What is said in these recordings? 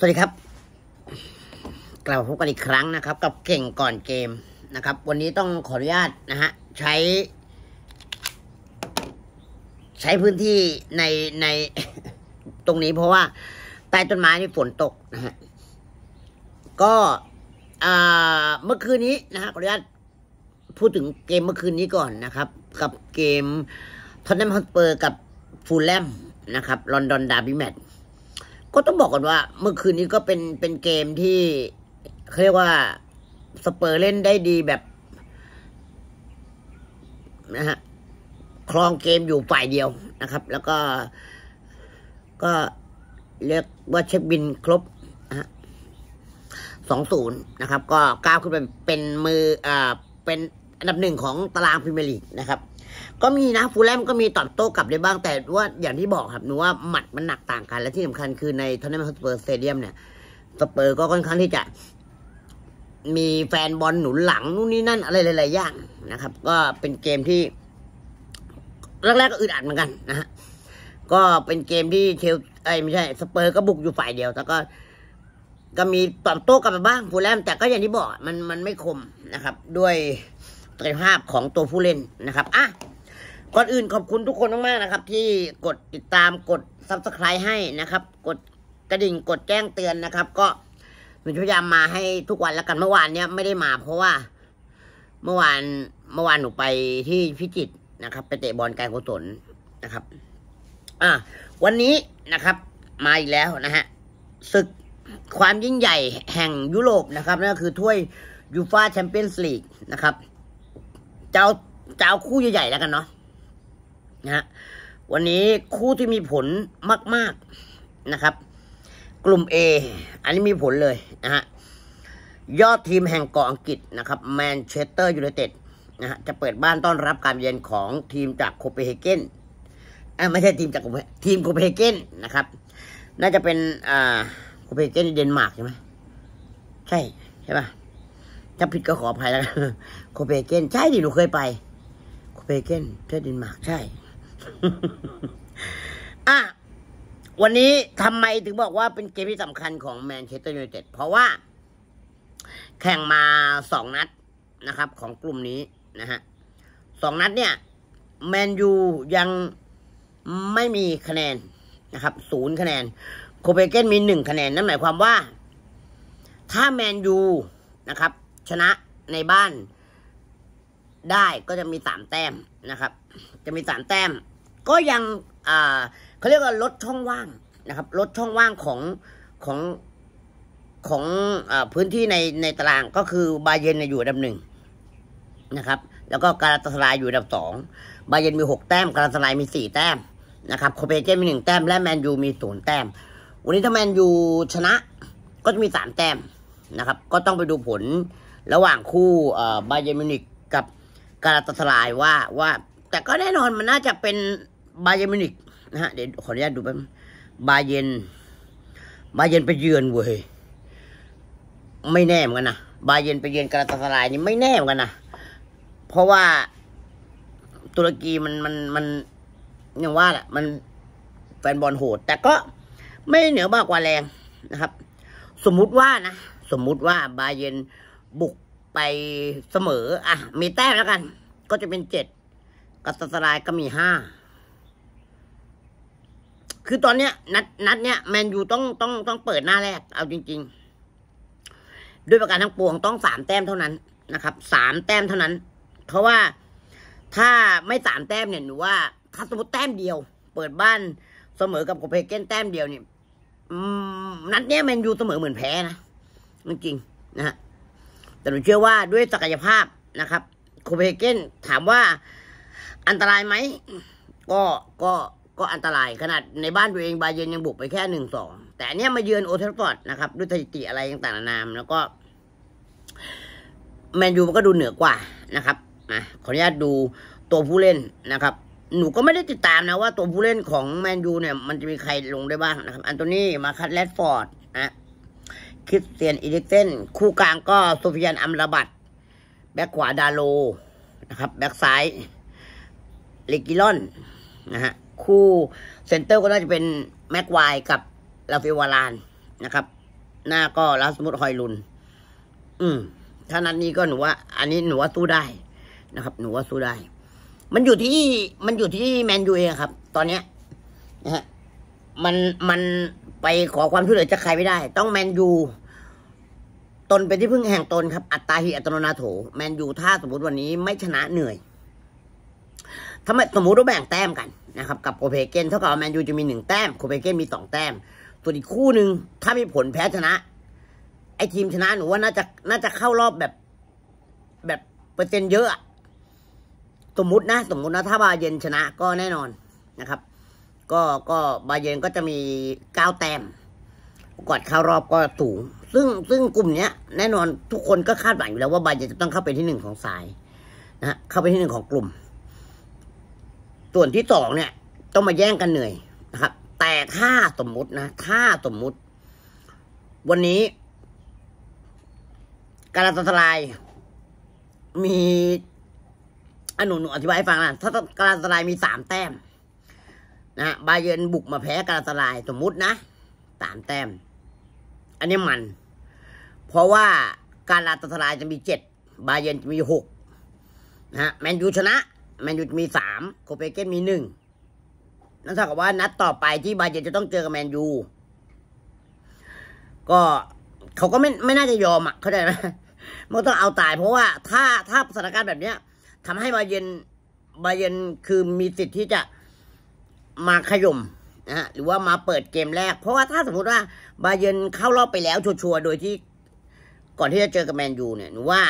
สวัสดีครับกลับมาพบกันอีกครั้งนะครับ กับเก่งก่อนเกมนะครับ วันนี้ต้องขออนุญาตนะฮะใช้ ใช้พื้นที่ในในตรงนี้ เพราะว่าใต้ต้นไม้นี่ฝนตกนะฮะก็เมื่อคืนนี้นะฮะขออนุญาตพูดถึงเกมเมื่อคืนนี้ก่อนนะครับ กับเกมทอนแนมฮอตเปอร์กับฟูลแลมนะครับลอนดอนดาร์บี้แมตช์ก็ต้องบอกก่อนว่าเมื่อคืนนี้ก็เป็นเป็นเกมที่เรียกว่าสเปอร์เล่นได้ดีแบบนะฮะครองเกมอยู่ฝ่ายเดียวนะครับ แล้วก็ ก็เรียกว่าเช็คบินครบสองศูนย์นะครับ ก็ก้าวขึ้นไปเป็นมืออ่าเป็นอันดับหนึ่งของตารางพรีเมียร์ลีกนะครับก็มีนะฟูแลมก็มีตอบโต้กลับได้บ้างแต่ว่าอย่างที่บอกครับหนูว่าหมัดมันหนักต่างกัน และที่สำคัญคือในทอนแนมสเปอร์สเตเดียมเนี่ย สเปอร์ก็ค่อนข้างที่จะมีแฟนบอลหนุนหลังนู่นนี่นั่น อะไรหลายๆอย่างนะครับ ก็เป็นเกมที่แรกๆก็อึดอัดเหมือนกันนะฮะก็เป็นเกมที่เชลไอ้ไม่ใช่สเปอร์ก็บุกอยู่ฝ่ายเดียวแต่ก็ก็มีตอบโต้กลับมาบ้างฟูแลมแต่ก็อย่างที่บอกมันมันไม่คมนะครับ ด้วยักยภาพของตัวผู้เล่นนะครับ อ่ะ ก่อนอื่นขอบคุณทุกคนมากๆนะครับ ที่กดติดตามกดซับสไคร b e ให้นะครับ กดกระดิ่งกดแจ้งเตือนนะครับ ก็หนูพยายามมาให้ทุกวันแล้วกันเมื่อวานเนี้ยไม่ได้มาเพราะว่า เมื่อวานเมื่อวานหนูไปที่พิจิตรนะครับ ไปเตะบอลกาโกุศลนะครับ อ่ะ วันนี้นะครับมาอีกแล้วนะฮะศึกความยิ่งใหญ่แห่งยุโรปนะครับ นั่นก็คือถ้วยยูฟาแชมเปี้ยนส์ลีกนะครับจ้าเจ้าคู่ใหญ่ ๆ แล้วกันเนาะนะฮะวันนี้คู่ที่มีผลมากๆนะครับ กลุ่ม A อันนี้มีผลเลยนะฮะยอดทีมแห่งเกาะอังกฤษนะครับแมนเชสเตอร์ยูไนเต็ดนะฮะจะเปิดบ้านต้อนรับการเยือนของทีมจากโคเปเฮเกนไม่ใช่ทีมจากทีมโคเปเฮเกนนะครับ น่าจะเป็นอ่าโคเปเฮเกนเดนมาร์กใช่ไหมใช่ ใช่ป่ะถ้าผิดก็ขออภัยแล้วัโคเปนเกนใช่ดิหนูเคยไป โคเปนเกนประเทศเดนมาร์กใช่อ่ะวันนี้ทำไมถึงบอกว่าเป็นเกมที่สำคัญของแมนเชสเตอร์ยูไนเต็ดเพราะว่า แข่งมาสองนัดนะครับ ของกลุ่มนี้นะฮะสองนัดเนี่ยแมนยูยังไม่มีคะแนนนะครับศูนย์คะแนน โคเปนเกนมีหนึ่งคะแนนนั่นหมายความว่า ถ้าแมนยูนะครับชนะในบ้านได้ก็จะมีสามแต้มนะครับ จะมีสามแต้ม ก็ยังอ่าเขาเรียกว่าลดช่องว่างนะครับลดช่องว่างของของของอพื้นที่ในในตารางก็คือบาเยนอยู่อันดับหนึ่งนะครับ แล้วก็การาตสลายอยู่อันดับสองบาเยนมีหกแต้มการาตสลายมีสี่แต้มนะครับโคเปนเฮเกนมีหนึ่งแต้ม และแมนยูมีศูนย์แต้มวันนี้ถ้าแมนยูชนะ ก็จะมีสามแต้มนะครับ ก็ต้องไปดูผลระหว่างคู่บาเยมิวนิกกับกาลาตาสลายว่าว่า แต่ก็แน่นอนมันน่าจะเป็น บาเยมิวนิกนะฮะเดี๋ยวขออนุญาตดูแป๊บบาเยนบาเยนไปเยือนเว้ยไม่แน่เหมือนกันนะบาเยนไปเยือนกาลาตาสลายนี่ไม่แน่เหมือนกันนะเพราะว่าตุรกีมันมันมันอย่างว่าแหละมันแฟนบอลโหด แต่ก็ไม่เหนือมากกว่าแรงนะครับ สมมุติว่านะสมมุติว่าบาเยนบุกไปเสมอ อ่ะ มีแต้มแล้วกัน ก็จะเป็นเจ็ดกับสตาายก็มีห้าคือตอนเนี้ยนัดนัดเนี้ยแมนยูต้องต้องต้องเปิดหน้าแรกเอาจริง ๆ ด้วยประการทั้งปวงต้องสามแต้มเท่านั้นนะครับสามแต้มเท่านั้น เพราะว่าถ้าไม่สามแต้มเนี่ยหนูว่าถ้าสมมติแต้มเดียว เปิดบ้านเสมอกับโคเปเกนแต้มเดียวเนี่ยนัดเนี้ยแมนยูเสมอเหมือนแพ้นะจริงๆนะฮะแต่ผมเชื่อว่าด้วยศักยภาพนะครับโคเปเฮเกนถามว่าอันตรายไหมก็ก็ก็อันตรายขนาดในบ้านตัวเองบาเยนยังบุกไปแค่หนึ่งสองแต่เนี้ยมาเยือนโอเทอร์ฟอร์ดนะครับด้วยสถิติอะไรต่างๆนานามแล้วก็แมนยูมันก็ดูเหนือกว่านะครับนะขออนุญาตดูตัวผู้เล่นนะครับ หนูก็ไม่ได้ติดตามนะว่าตัวผู้เล่นของแมนยูเนี่ย มันจะมีใครลงได้บ้างนะครับอันโตนี่มาคัตแรดฟอร์ดนะคริสเตียนอิลิกเซนคู่กลางก็โซฟิยันอัมระบัตแบ็กขวาดาโลนะครับ แบ็กซ้ายลิกิลอนนะฮะ คู่เซนเตอร์ก็น่าจะเป็นแม็กวายกับลาฟิวารานนะครับ หน้าก็ลาสมุตฮอยลุนอืมถ้านัดนี้ก็หนูว่า อันนี้หนูว่าสู้ได้นะครับ หนูว่าสู้ได้ มันอยู่ที่มันอยู่ที่แมนยูเองครับ ตอนเนี้ยนะฮะมันมันไปขอความช่วยเหลือจากใครไม่ได้ ต้องแมนยูตนเป็นที่พึ่งแห่งตนครับอัตตาหิ อัตโนนาโถแมนยูถ้าสมมติวันนี้ไม่ชนะเหนื่อยทำไมสมมติว่าแบ่งแต้มกันนะครับกับโคเปเกนเท่ากับแมนยูจะมีหนึ่งแต้มโคเปเกนมีสองแต้มส่วนอีกคู่หนึ่งถ้ามีผลแพ้ชนะ ไอทีมชนะหนูว่าน่าจะน่าจะเข้ารอบแบบแบบเปอร์เซ็นต์เยอะสมมตินะสมมตินะ ถ้าบาเยนชนะก็แน่นอนนะครับ ก็ก็บาเยนก็จะมีเก้าแต้มกอนเข้ารอบก็สูงซึ่งซึ่งกลุ่มเนี้ย แน่นอนทุกคนก็คาดหวังอยู่แล้วว่าบาเยนจะต้องเข้าไปที่หนึ่งของสายนะเข้าไปที่หนึ่งของกลุ่ม ส่วนที่สองเนี่ยต้องมาแย่งกันเหนื่อยนะครับ แต่ถ้าสมมุตินะถ้าสมมุติ วันนี้การาตสลายมีอนุหนอธิบายให้ฟังนะถ้าการาตลายมีสามแต้ม นะบาเยนบุกมาแพ้การาตลายสมมุตินะสามแต้มอันนี้มัน เพราะว่าการลาตทลายจะมีเจ็ดบาเยนจะมีหกนะฮะ แมนยูชนะแมนยูมีสามโคเปเกนมีหนึ่งนั่นเท่ากับว่านัดต่อไปที่บาเยนจะต้องเจอกับแมนยูก็เขาก็ไม่ไม่น่าจะยอมอ่ะเข้าใจไหมมันต้องเอาตาย เพราะว่าถ้าถ้าสถานการณ์แบบเนี้ย ทำให้บาเยนบาเยนคือมีสิทธิ์ที่จะมาขย่มนะฮะหรือว่ามาเปิดเกมแรก เพราะว่าถ้าสมมุติว่าบาเยนเข้ารอบไปแล้วชัวร์โดยที่ ก่อนที่จะเจอกับแมนยูเนี่ยหนูว่า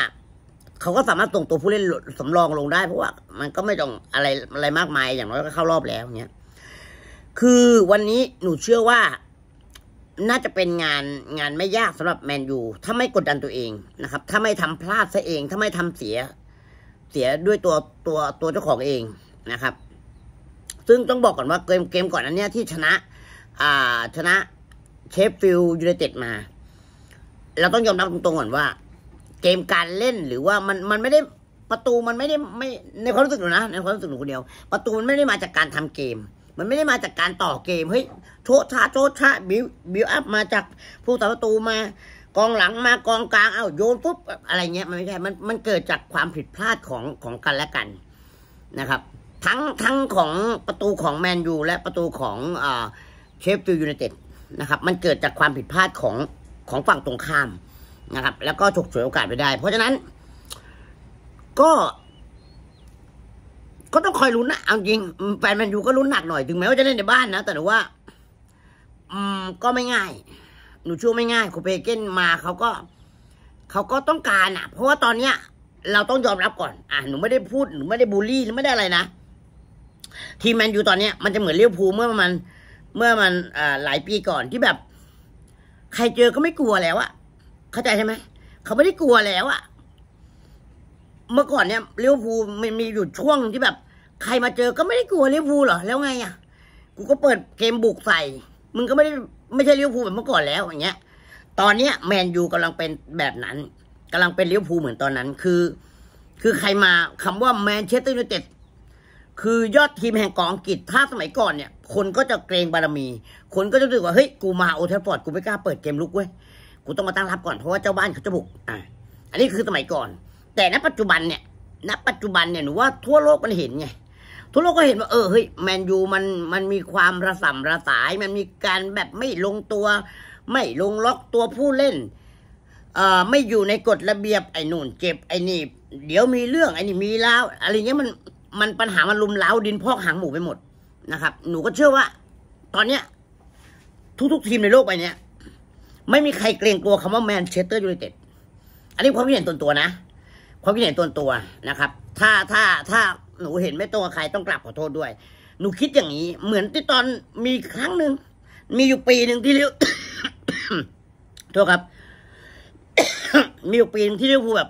เขาก็สามารถส่งตัวผู้เล่นสำรองลงได้ เพราะว่ามันก็ไม่ต้องอะไรอะไรมากมายอย่างน้อยก็เข้ารอบแล้วเนี่ยคือวันนี้หนูเชื่อว่าน่าจะเป็นงานงานไม่ยากสำหรับแมนยูถ้าไม่กดดันตัวเองนะครับ ถ้าไม่ทำพลาดซะเองถ้าไม่ทำเสียเสียด้วยตัวตัวตัวเจ้าของเองนะครับซึ่งต้องบอกก่อน ว่าเกมเกมก่อนนั้นเนี่ยที่ชนะอ่าชนะเชฟฟิลด์ยูไนเต็ดมา เราต้องยอมรับตรงๆก่อนว่า เกมการเล่นหรือว่ามันมันไม่ได้ประตูมันไม่ได้ไม่ในความรู้สึกหนูนะ ในความรู้สึกหนูคนเดียว ประตูมันไม่ได้มาจากการทำเกม มันไม่ได้มาจากการต่อเกมเฮ้ยโชชาโชชาบิวบิวอัพมาจากผู้ต่อประตูมา กองหลังมากองกลางเอ้าโยนปุ๊บอะไรเงี้ยมันไม่ใช่มันมันเกิดจากความผิดพลาดของของกันและกันนะครับทั้งทั้งของประตูของแมนยูและประตูของเชฟฟิลด์ยูไนเต็ดนะครับ มันเกิดจากความผิดพลาดของของฝั่งตรงข้ามนะครับ แล้วก็ฉกฉวยโอกาสไปได้ เพราะฉะนั้น ก็ ก็ต้องคอยลุ้นนะเอาจริงแฟนแมนยูก็ลุ้นหนักหน่อย ถึงแม้ว่าจะเล่นในบ้านนะ แต่ว่า อืมก็ไม่ง่าย หนูชั่วไม่ง่ายโคเปเกนมาเขาก็ เขาก็ต้องการอ่ะเพราะว่าตอนเนี้ยเราต้องยอมรับก่อน อ่ะหนูไม่ได้พูดหนูไม่ได้บูลลี่หือไม่ได้อะไรนะทีมแมนยูตอนเนี้ยมันจะเหมือนเลี้ยวภูเมื่อมัน เมื่อมันอ่าหลายปีก่อนที่แบบ ใครเจอก็ไม่กลัวแล้วอะเข้าใจใช่ไหมเขาไม่ได้กลัวแล้วอะเมื่อก่อนเนี้ยเลี้ยวภูมันมีอยู่ช่วงที่แบบ ใครมาเจอก็ไม่ได้กลัวเลี้ยวภูหรอแล้วไงอะกูก็เปิดเกมบุกใส่มึงก็ไม่ได้ไม่ใช่เลี้ยวภูแบบเมื่อก่อนแล้วอย่างเงี้ย ตอนเนี้ยแมนยูกำลังเป็นแบบนั้น กำลังเป็นเลี้ยวภูเหมือนตอนนั้น คือ คือใครมาคำว่าแมนเชสเตอร์ยูไนเต็ดคือยอดทีมแห่งกองกิจถ้าสมัยก่อนเนี่ย คนก็จะเกรงบารมี คนก็จะรู้สึกว่าเฮ้ยกูมาโอเทฟอร์ดกูไม่กล้าเปิดเกมลุกเว้ยกูต้องมาตั้งรับก่อนเพราะว่าเจ้าบ้านเขาจะบุกอ่ะอันนี้คือสมัยก่อน แต่ณปัจจุบันเนี่ยณปัจจุบันเนี่ยหนูว่าทั่วโลกมันเห็นไงทั่วโลกก็เห็นว่า เออเฮ้ยแมนยูมันมันมีความระส่ำระสายมันมีการแบบไม่ลงตัวไม่ลงล็อกตัวผู้เล่นเอ่อไม่อยู่ในกฎระเบียบไอ้นู่นเจ็บไอ้นี่เดี๋ยวมีเรื่องไอ้นี่มีแล้วอะไรเงี้ยมันมันปัญหามันลุมเล้าดินพอกหางหมูไปหมดนะครับ หนูก็เชื่อว่า ตอนเนี้ย ทุกๆทีมในโลกใบนี้ยไม่มีใครเกรงกลัวคำว่าแมนเชสเตอร์ยูไนเต็ดอันนี้ความคิดเห็นตัวตัวนะความคิดเห็นตัวตัวนะครับ ถ้าถ้าถ้าหนูเห็นไม่ตรงกับใครต้องกลับขอโทษด้วย หนูคิดอย่างนี้ เหมือนที่ตอนมีครั้งหนึ่งมีอยู่ปีหนึ่งที่เลียวโทษครับมีอยู่ปีนึงที่เลียกว่าแบบ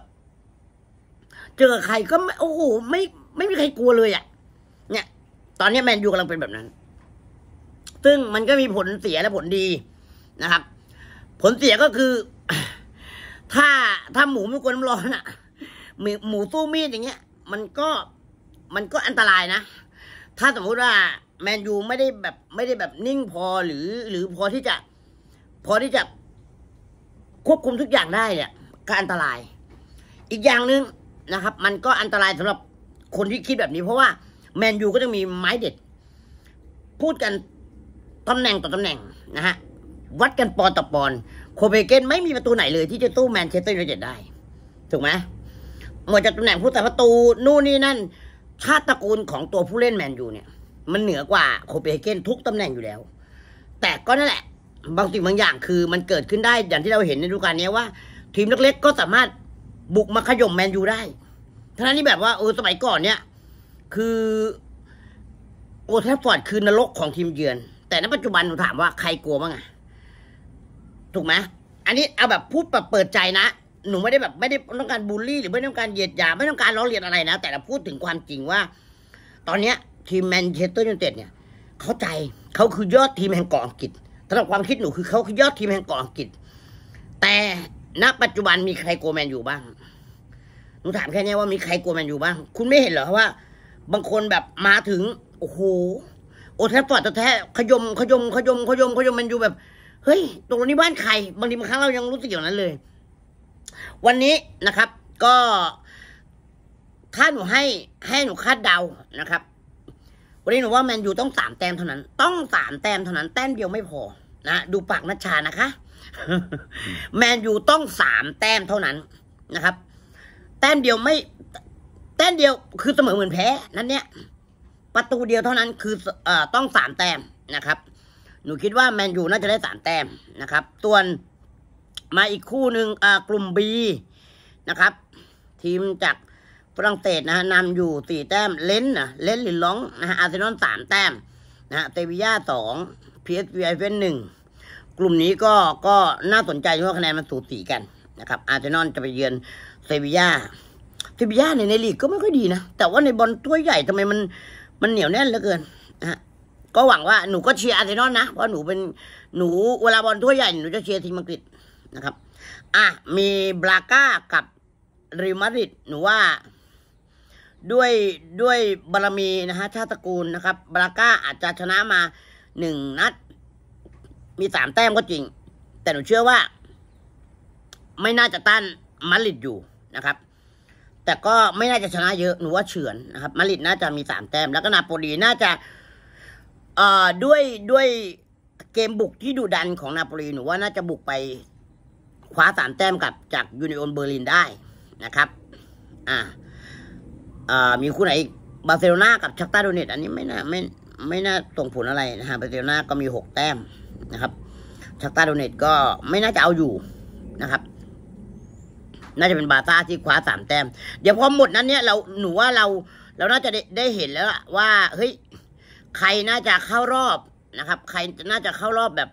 เจอใครก็ไม่โอ้โหไม่ไม่มีใครกลัวเลยอะ่ะ เนี่ย ตอนนี้แมนยูกำลังเป็นแบบนั้น ซึ่งมันก็มีผลเสียและผลดีนะครับ ผลเสียก็คือ ถ้าถ้าหมูไม่กลัวน้ำร้อนอะ่ะหมูหมูสู้มีดอย่างเงี้ยมันก็มันก็อันตรายนะ ถ้าสมมติว่าแมนยูไม่ได้แบบไม่ได้แบบนิ่งพอหรือ หรือพอที่จะพอที่จะควบคุมทุกอย่างได้เนี่ยก็อันตราย อีกอย่างหนึ่งนะครับ มันก็อันตรายสำหรับคนที่คิดแบบนี้เพราะว่าแมนยูก็จะมีไม้เด็ด พูดกันตำแหน่งต่อตำแหน่งนะฮะวัดกันปอนต่อปอนโคเปเกนไม่มีประตูไหนเลยที่จะตู้แมนเชสเตอร์ยูไนเต็ดได้ ถูกไหมหมดจากตำแหน่งผู้ตัดประตูนู่นนี่นั่นชาติตระกูลของตัวผู้เล่นแมนยูเนี่ย มันเหนือกว่าโคเปเกนทุกตำแหน่งอยู่แล้ว แต่ก็นั่นแหละบางสิ่งบางอย่าง คือมันเกิดขึ้นได้อย่างที่เราเห็นในฤดูกาลนี้ว่าทีมเล็กๆก็สามารถบุกมาขย่มแมนยูได้ทั้งนั้นที่แบบว่า เออสมัยก่อนเนี่ย คือ โอแทฟฟอร์ดคือนรกของทีมเยือน แต่ในปัจจุบันหนูถามว่าใครกลัวบ้างอะถูกไหมอันนี้เอาแบบพูดแบบเปิดใจนะ หนูไม่ได้แบบไม่ได้ต้องการบูลลี่หรือไม่ต้องการเหยียดหยามไม่ต้องการล้อเลียนอะไรนะ แต่เราพูดถึงความจริงว่า ตอนเนี้ยทีมแมนเชสเตอร์ยูไนเต็ดเนี่ยเข้าใจเขาคือยอดทีมแห่งเกาะอังกฤษสำหรับความคิดหนู คือเขาคือยอดทีมแห่งเกาะอังกฤษแต่ณปัจจุบันมีใครโกแมนอยู่บ้างหนูถามแค่นี้ว่ามีใครกลัวแมนยูบ้างคุณไม่เห็นเหรอว่า บางคนแบบมาถึงโอ้โหโอแทฟฟอร์ดแท้ขยมขยมขยมขยมขยมแมนยูแบบเฮ้ย ตรงนี้บ้านใครบางทีบางครั้งเรายังรู้สึกอย่างนั้นเลย วันนี้นะครับก็ถ้าหนูให้ให้หนูคาดเดานะครับวันนี้หนูว่าแมนยูต้องสามแต้มเท่านั้น ต้องสามแต้มเท่านั้น แต้มเดียวไม่พอ นะดูปากนัชชานะคะ แมนยูต้องสามแต้มเท่านั้นนะครับแต้มเดียวไม่แต้มเดียวคือเสมอเหมือนแพ้นั่นเนี่ยประตูเดียวเท่านั้นคืออต้องสามแต้มนะครับ หนูคิดว่าแมนยูน่าจะได้สามแต้มนะครับส่วนมาอีกคู่หนึ่งกลุ่มบีนะครับทีมจากฝรั่งเศสนะฮะนำอยู่สี่แต้มเลนนะเลนหรือล้องนะฮะอาร์เซนอลสามแต้มนะฮะเตวิย่าสองพีเอสวีไอเฟนหนึ่งกลุ่มนี้ก็ก็น่าสนใจเพราะคะแนนมันสูสีกันนะครับ อาร์เซนอลจะไปเยือนเซบียาเซบียาในในลีกก็ไม่ค่อยดีนะแต่ว่าในบอลตัวใหญ่ทำไมมัน มันเหนียวแน่นเหลือเกินฮะก็หวังว่าหนูก็เชียร์อาร์เซนอลนะเพราะหนูเป็น หนูเวลาบอลตัวใหญ่ หนูจะเชียร์ทีมอังกฤษนะครับ อ่ะมีบลาก้ากับเรอัลมาดริดหนูว่าด้วยด้วยบารมีนะฮะชาติกูลนะครับบลาก้าอาจจะชนะมาหนึ่งนัด มีสามแต้มก็จริง แต่หนูเชื่อว่า ไม่น่าจะต้านมาริดอยู่นะครับ แต่ก็ไม่น่าจะชนะเยอะ หนูว่าเฉือนนะครับ มาริดน่าจะมีสามแต้ม แล้วก็นาโปลีน่าจะ เอ่อ ด้วยด้วยเกมบุกที่ดุดันของนาโปลีหนูว่าน่าจะบุกไปคว้าสามแต้มกับจากยูนิออนเบอร์ลินได้นะครับ อ่าอ่ามีคู่ไหนบาร์เซโลนากับชักตาโดเนตอันนี้ไม่น่าไม่ไม่น่าส่งผลอะไรนะฮะ บาร์เซโลนาก็มีหกแต้มนะครับ ชักตาโดเนตก็ไม่น่าจะเอาอยู่นะครับน่าจะเป็นบาซ่าที่คว้าสามแต้มเดี๋ยวพอหมดนั้นเนี่ยเราหนูว่าเรา เราน่าจะได้ได้เห็นแล้วล่ะ ว่าเฮ้ยใครน่าจะเข้ารอบนะครับ ใครน่าจะเข้ารอบแบบ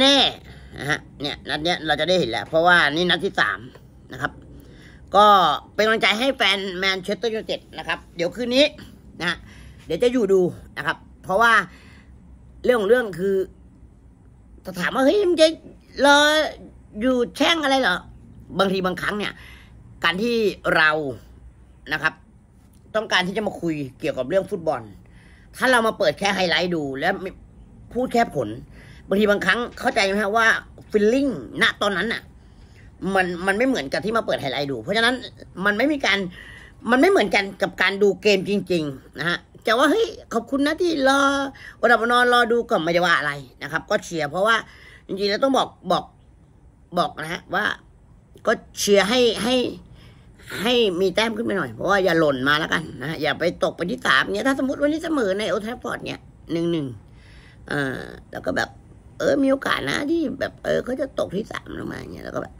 แน่ๆนะฮะเนี่ยนัดเนี้ยเราจะได้เห็นแล้วเพราะว่านี่นัดที่สามนะครับ ก็เป็นกำลังใจให้แฟนแมนเชสเตอร์ยูไนเต็ดนะครับ เดี๋ยวคืนนี้นะเดี๋ยวจะอยู่ดูนะครับ เพราะว่าเรื่องของเรื่องคือถามว่าเฮ้ยมันจะรออยู่แช่งอะไรเหรอบางทีบางครั้งเนี่ย การที่เรานะครับ ต้องการที่จะมาคุยเกี่ยวกับเรื่องฟุตบอล ถ้าเรามาเปิดแค่ไฮไลท์ดู แล้วพูดแค่ผลบางทีบางครั้งเข้าใจไหมครัว่าฟิลลิ่งณตอนนั้นน่ะ มันมันไม่เหมือนกับที่มาเปิดไฮไลท์ดู เพราะฉะนั้นมันไม่มีการมันไม่เหมือนกันกับการดูเกมจริงๆนะฮะจะว่าเฮ้ยขอบคุณนะที่รอวันดับนอนรอดูก็ไม่ได้ว่าอะไรนะครับ ก็เชียร์เพราะว่าจริงๆแล้วต้องบอกบอกบอกนะฮะว่าก็เชียร์ให้ให้ให้มีแต้มขึ้นไปหน่อยเพราะว่าอย่าหล่นมาแล้วกันนะอย่าไปตกไปที่สามเนี่ยถ้าสมมติวันนี้เสมอในโอทาฟอร์ดเนี่ยหนึ่งหนึ่งเออแล้วก็แบบ เออมีโอกาสนะที่ แบบเออเขาจะตกที่สามลงมาเนี่ยแล้วก็แบบ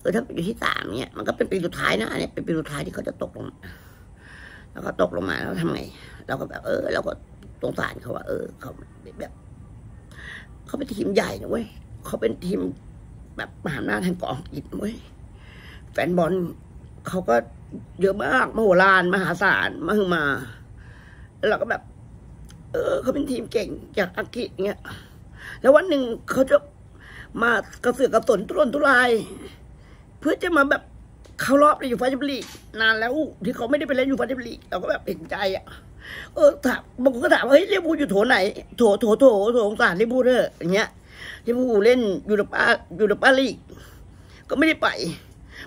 เออถ้าอยู่ที่สามเนี่ย มันก็เป็นปีสุดท้ายนะอันนี้เป็นปีสุดท้ายที่เขาจะตกลงแล้วก็ตกลงมาแล้วทำไงเราก็แบบเออเราก็สงสารเขาว่า เออ เขาแบบเขาเป็นทีมใหญ่นะเว้ยเขาเป็นทีมแบบมหาอำนาจแห่งกองอิฐเว้ยแฟนบอลเขาก็เยอะมากมโหฬารมหาศาลมาหึมาเราก็แบบ เออเขาเป็นทีมเก่งจากอังกฤษเงี้ย แล้ววันหนึ่งเขาจะมากระเสือกกระสนทุรนทุรายเพื่อจะมาแบบเขารอบในยูฟ่าแชมเปี้ยนลีกนานแล้วที่เขาไม่ได้ไปเล่นยูฟ่าแชมเปี้ยนลีกเราก็แบบเห็นใจ อ่ะ เออถามบางคนก็ถามเฮ้ยเลี้ยบูอยู่โถไหนโถโถโถโถสงสารเลี้ยบูเด้ออย่างเงี้ยลิเวอร์พูลเล่นยูโรปายูโรปาลีกก็ไม่ได้ไป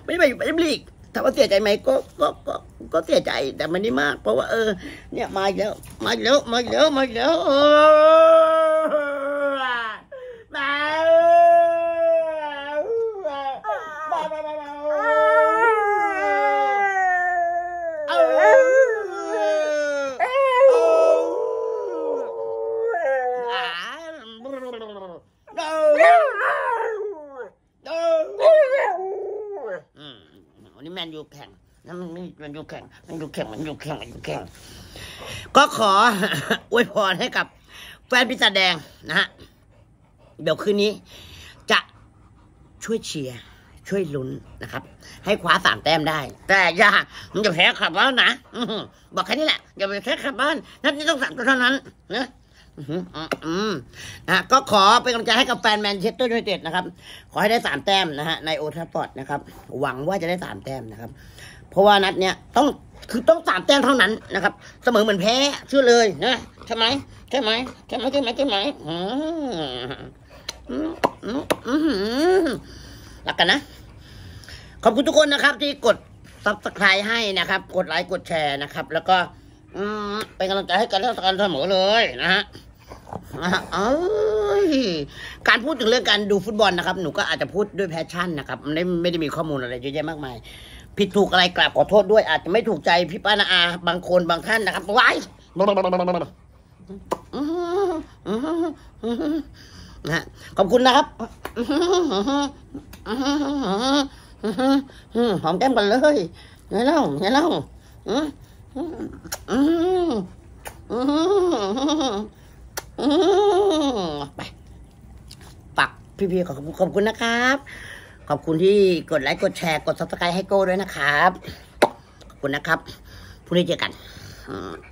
ไม่ได้ไปอยู่รปลีกถามว่าเสียใจไหมก็ ก็ ก็ ก็เสียใจ แต่มันไม่มาก เพราะว่า เออ เนี่ย มาแล้ว มาแล้วมาแล้วมาแล้วมาันนี้แมนยูแข่งนั่นมันมันยูแข่ง มันยูแข่ง มันยูแข่ง มันยูแข่ง ก็ขออวยพรให้กับ แฟนพิศาแดงนะฮะ เดี๋ยวคืนนี้ จะช่วยเชียร์ ช่วยลุ้นนะครับ ให้คว้าสามแต้มได้ แต่อย่ามันจะแพ้ขับบ้านนะบอกแค่นี้แหละอย่าไปแพ้ขับบ้าน นัดนี้ต้องสามตัวเท่านั้นนะนะก็ขอเป็นกำลังใจให้กับแฟนแมนเชสเตอร์ยูไนเต็ดนะครับขอให้ได้สามแต้มนะฮะในโอทัฟอร์ดนะครับ หวังว่าจะได้สามแต้มนะครับ เพราะว่านัดเนี้ยต้องคือต้องสามแต้มเท่านั้นนะครับ เสมอเหมือนแพ้เชื่อเลย นะใช่ไหมใช่ไหมใช่ไหมใช่ไหมใช่ไหมหลักกันนะขอบคุณทุกคนนะครับ ที่กดซับสไครต์ให้นะครับ กดไลค์กดแชร์นะครับ แล้วก็เป็นกำลังใจให้กันและกันเสมอเลยนะฮะการพูดถึงเรื่องการดูฟุตบอลนะครับหนูก็อาจจะพูดด้วยแพชชั่นนะครับไม่ไม่ได้มีข้อมูลอะไร เยอะแยะมากมายผิดถูกอะไรกราบขอโทษด้วยอาจจะไม่ถูกใจพี่ป้านาอา บางคนบางท่านนะครับว้ยขอบคุณนะครับหอมแก้มกันเลยไงเล่าไงเล่าอืมอืมอืมไป ปัก พี่ๆขอบขอบคุณนะครับ ขอบคุณที่กดไลค์กดแชร์กดซับสไครต์ให้โก้ด้วยนะครับ ขอบคุณนะครับพรุ่งนี้เจอกัน